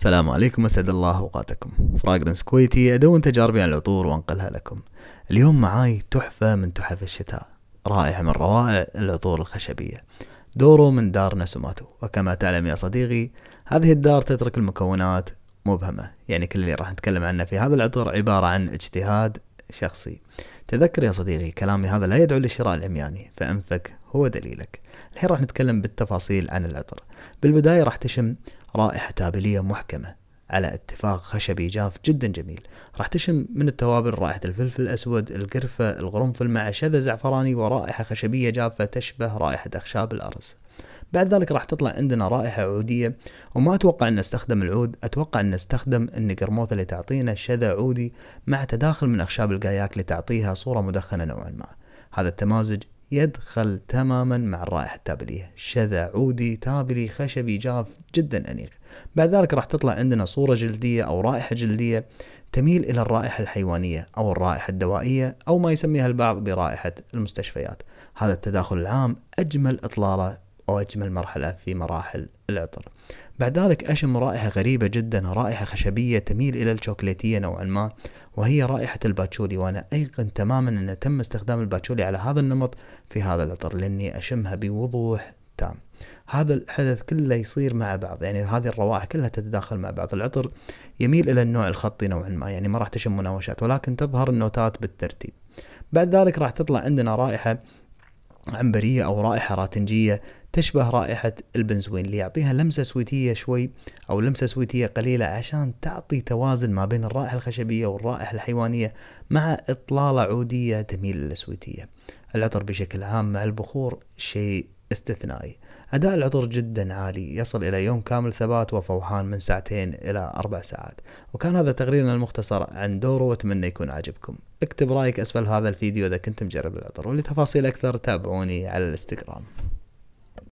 السلام عليكم اسعد الله اوقاتكم فراغرنس كويتي ادون تجاربي عن العطور وانقلها لكم اليوم معاي تحفة من تحف الشتاء رائحة من روائع العطور الخشبية دورو من دار نسوماتو وكما تعلم يا صديقي هذه الدار تترك المكونات مبهمة يعني كل اللي راح نتكلم عنه في هذا العطر عبارة عن اجتهاد شخصي تذكر يا صديقي كلامي هذا لا يدعو للشراء العمياني فأنفك هو دليلك الحين راح نتكلم بالتفاصيل عن العطر بالبداية راح تشم رائحة تابلية محكمة على اتفاق خشبي جاف جدا جميل راح تشم من التوابل رائحة الفلفل الأسود القرفة القرنفل مع شذا زعفراني ورائحة خشبية جافة تشبه رائحة أخشاب الأرز بعد ذلك راح تطلع عندنا رائحة عودية وما أتوقع أن نستخدم العود أتوقع أن نستخدم النقرموثة اللي تعطينا شذا عودي مع تداخل من أخشاب القاياك لتعطيها صورة مدخنة نوعا ما هذا التمازج يدخل تماما مع الرائحة التابلية شذا عودي تابلي خشبي جاف جدا أنيق بعد ذلك راح تطلع عندنا صورة جلدية أو رائحة جلدية تميل إلى الرائحة الحيوانية أو الرائحة الدوائية أو ما يسميها البعض برائحة المستشفيات هذا التداخل العام أجمل إطلالة أو أجمل مرحلة في مراحل العطر بعد ذلك أشم رائحة غريبة جدا رائحة خشبية تميل إلى الشوكليتية نوعا ما وهي رائحة الباتشولي وأنا أيقن تماما أن تم استخدام الباتشولي على هذا النمط في هذا العطر لأني أشمها بوضوح تام هذا الحدث كله يصير مع بعض يعني هذه الروائح كلها تتداخل مع بعض العطر يميل إلى النوع الخطي نوعا ما يعني ما راح تشم مناوشات ولكن تظهر النوتات بالترتيب بعد ذلك راح تطلع عندنا رائحة عنبرية أو رائحة راتنجية تشبه رائحة البنزوين اللي يعطيها لمسة سويتية شوي أو لمسة سويتية قليلة عشان تعطي توازن ما بين الرائحة الخشبية والرائحة الحيوانية مع إطلالة عودية تميل للسويتية العطر بشكل عام مع البخور شيء استثنائي أداء العطر جدا عالي يصل إلى يوم كامل ثبات وفوحان من ساعتين إلى أربع ساعات وكان هذا تقريرنا المختصر عن دوره وأتمنى يكون عاجبكم اكتب رأيك أسفل هذا الفيديو إذا كنت مجرب العطر ولتفاصيل أكثر تابعوني على الانستغرام